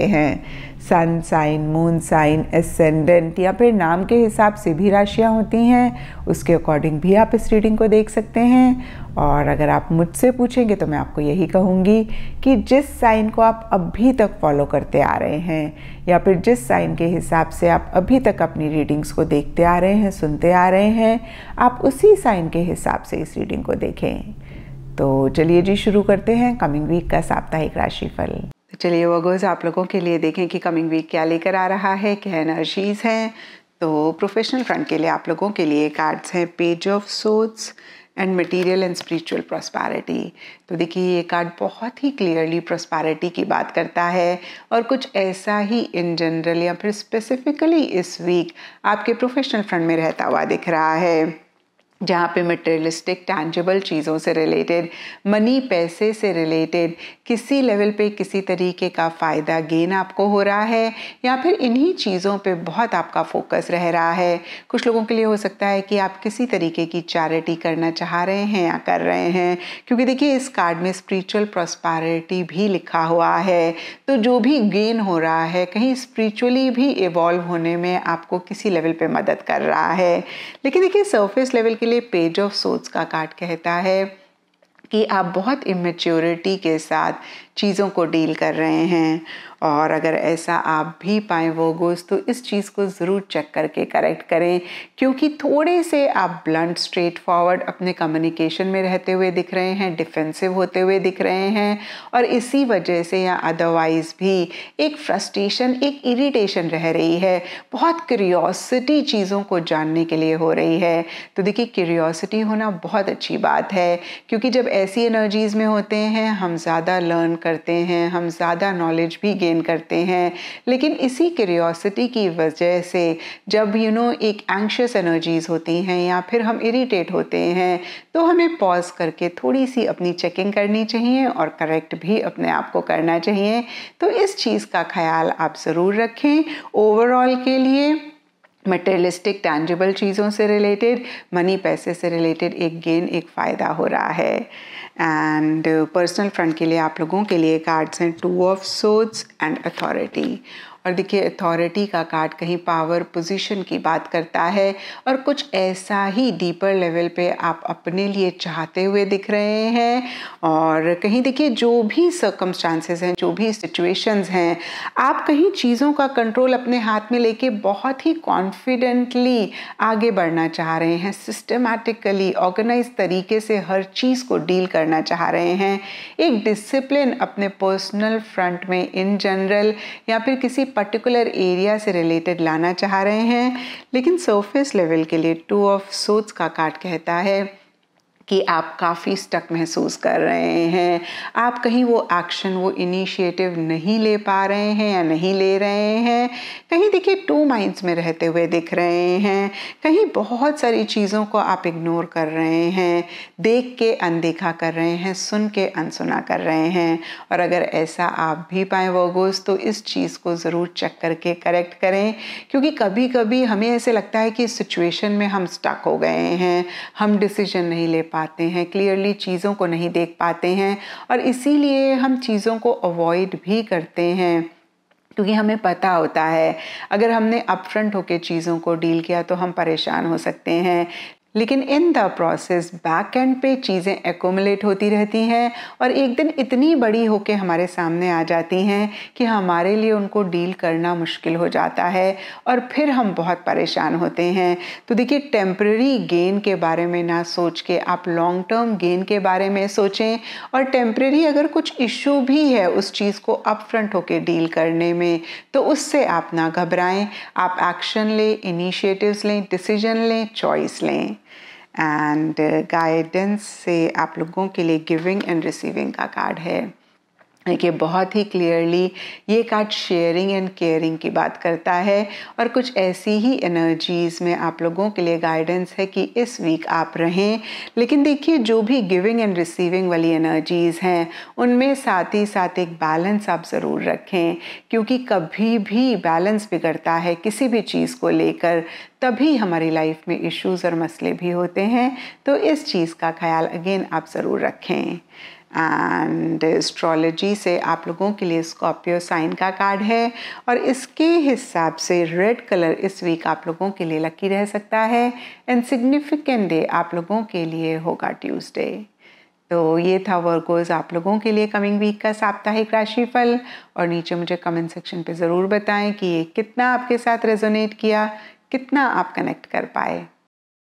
सकते हैं sun sign moon sign ascendant या फिर नाम के हिसाब से भी राशियाँ होती हैं उसके अकॉर्डिंग भी आप इस रीडिंग को देख सकते हैं और अगर आप मुझसे पूछेंगे तो मैं आपको यही कहूँगी कि जिस साइन को आप अभी तक फॉलो करते आ रहे हैं या फिर जिस साइन के हिसाब से आप अभी तक अपनी रीडिंग्स को देखते आ रहे हैं सुनते आ रहे हैं आप उसी साइन के हिसाब से इस रीडिंग को देखें तो चलिए जी शुरू करते हैं कमिंग वीक का साप्ताहिक राशिफल चलिए वर्गोज आप लोगों के लिए देखें कि कमिंग वीक क्या लेकर आ रहा है क्या एनर्जीज़ हैं तो प्रोफेशनल फ्रंट के लिए आप लोगों के लिए कार्ड्स हैं page of swords and material and spiritual prosperity तो देखिए ये कार्ड बहुत ही क्लियरली प्रॉस्पैरिटी की बात करता है और कुछ ऐसा ही इन जनरल या फिर स्पेसिफिकली इस वीक आपके प्रोफेशनल फ्रंट में रहता हुआ दिख रहा है जहाँ पे मटेरियलिस्टिक टैंजेबल चीज़ों से रिलेटेड मनी पैसे से रिलेटेड किसी लेवल पे किसी तरीके का फ़ायदा गेन आपको हो रहा है या फिर इन्हीं चीज़ों पे बहुत आपका फोकस रह रहा है कुछ लोगों के लिए हो सकता है कि आप किसी तरीके की चैरिटी करना चाह रहे हैं या कर रहे हैं क्योंकि देखिए इस कार्ड में स्पिरिचुअल प्रॉस्पैरिटी भी लिखा हुआ है तो जो भी गेन हो रहा है कहीं स्पिरिचुअली भी इवॉल्व होने में आपको किसी लेवल पर मदद कर रहा है लेकिन देखिए सर्फेस लेवल के लिए पेज ऑफ सोच का कार्ड कहता है कि आप बहुत इमेच्योरिटी के साथ चीज़ों को डील कर रहे हैं और अगर ऐसा आप भी पाएँ वो गोज तो इस चीज़ को ज़रूर चेक करके करेक्ट करें क्योंकि थोड़े से आप ब्लंट स्ट्रेट फॉरवर्ड अपने कम्युनिकेशन में रहते हुए दिख रहे हैं डिफेंसिव होते हुए दिख रहे हैं और इसी वजह से या अदरवाइज़ भी एक फ्रस्ट्रेशन एक इरिटेशन रह रही है बहुत क्यूरियोसिटी चीज़ों को जानने के लिए हो रही है तो देखिए क्यूरियोसिटी होना बहुत अच्छी बात है क्योंकि जब ऐसी एनर्जीज़ में होते हैं हम ज़्यादा लर्न कर करते हैं हम ज़्यादा नॉलेज भी गेन करते हैं लेकिन इसी क्यूरियोसिटी की वजह से जब यू you नो know, एक एंशियस एनर्जीज़ होती हैं या फिर हम इरीटेट होते हैं तो हमें पॉज करके थोड़ी सी अपनी चेकिंग करनी चाहिए और करेक्ट भी अपने आप को करना चाहिए तो इस चीज़ का ख्याल आप ज़रूर रखें ओवरऑल के लिए मटेरियलिस्टिक टैंजिबल चीज़ों से रिलेटेड मनी पैसे से रिलेटेड एक गेन एक फ़ायदा हो रहा है एंड पर्सनल फ्रंट के लिए आप लोगों के लिए कार्ड्स हैं two of swords and authority और देखिए अथॉरिटी का कार्ड कहीं पावर पोजीशन की बात करता है और कुछ ऐसा ही डीपर लेवल पे आप अपने लिए चाहते हुए दिख रहे हैं और कहीं देखिए जो भी सर्कमस्टांसेस हैं जो भी सिचुएशंस हैं आप कहीं चीज़ों का कंट्रोल अपने हाथ में लेके बहुत ही कॉन्फिडेंटली आगे बढ़ना चाह रहे हैं सिस्टमेटिकली ऑर्गेनाइज तरीके से हर चीज़ को डील करना करना चाह रहे हैं एक डिसिप्लिन अपने पर्सनल फ्रंट में इन जनरल या फिर किसी पर्टिकुलर एरिया से रिलेटेड लाना चाह रहे हैं लेकिन सरफेस लेवल के लिए टू ऑफ सोच का कार्ड कहता है कि आप काफ़ी स्टक महसूस कर रहे हैं आप कहीं वो एक्शन वो इनिशिएटिव नहीं ले पा रहे हैं या नहीं ले रहे हैं कहीं देखिए टू माइंड्स में रहते हुए दिख रहे हैं कहीं बहुत सारी चीज़ों को आप इग्नोर कर रहे हैं देख के अनदेखा कर रहे हैं सुन के अनसुना कर रहे हैं और अगर ऐसा आप भी पाएँ वर्गोस तो इस चीज़ को ज़रूर चेक करके करेक्ट करें क्योंकि कभी कभी हमें ऐसे लगता है कि सिचुएशन में हम स्टक हो गए हैं हम डिसीजन नहीं ले पा पाते हैं क्लियरली चीज़ों को नहीं देख पाते हैं और इसीलिए हम चीज़ों को अवॉइड भी करते हैं क्योंकि हमें पता होता है अगर हमने अपफ्रंट होकर चीज़ों को डील किया तो हम परेशान हो सकते हैं लेकिन in the process back end पे चीज़ें एकोमलेट होती रहती हैं और एक दिन इतनी बड़ी होके हमारे सामने आ जाती हैं कि हमारे लिए उनको डील करना मुश्किल हो जाता है और फिर हम बहुत परेशान होते हैं तो देखिए टेम्प्रेरी गेन के बारे में ना सोच के आप लॉन्ग टर्म गेन के बारे में सोचें और टेम्प्रेरी अगर कुछ इशू भी है उस चीज़ को अप फ्रंट होकर डील करने में तो उससे आप ना घबराएं आप एक्शन लें इनिशिएटिव्स लें डिसीजन लें चॉइस लें एंड गाइडेंस uh, से आप लोगों के लिए गिविंग एंड रिसीविंग का कार्ड है देखिए बहुत ही क्लियरली ये कार्ड शेयरिंग एंड केयरिंग की बात करता है और कुछ ऐसी ही एनर्जीज में आप लोगों के लिए गाइडेंस है कि इस वीक आप रहें लेकिन देखिए जो भी गिविंग एंड रिसीविंग वाली एनर्जीज हैं उनमें साथ ही साथ एक बैलेंस आप ज़रूर रखें क्योंकि कभी भी बैलेंस बिगड़ता है किसी भी चीज़ को लेकर तभी हमारी लाइफ में इश्यूज़ और मसले भी होते हैं तो इस चीज़ का ख्याल अगेन आप ज़रूर रखें एंड एस्ट्रोलॉजी से आप लोगों के लिए स्कॉर्पियो साइन का कार्ड है और इसके हिसाब से रेड कलर इस वीक आप लोगों के लिए लकी रह सकता है एंड सिग्निफिकेंट डे आप लोगों के लिए होगा ट्यूसडे तो ये था वर्कोज आप लोगों के लिए कमिंग वीक का साप्ताहिक राशिफल और नीचे मुझे कमेंट सेक्शन पे ज़रूर बताएं कि ये कितना आपके साथ रेजोनेट किया कितना आप कनेक्ट कर पाए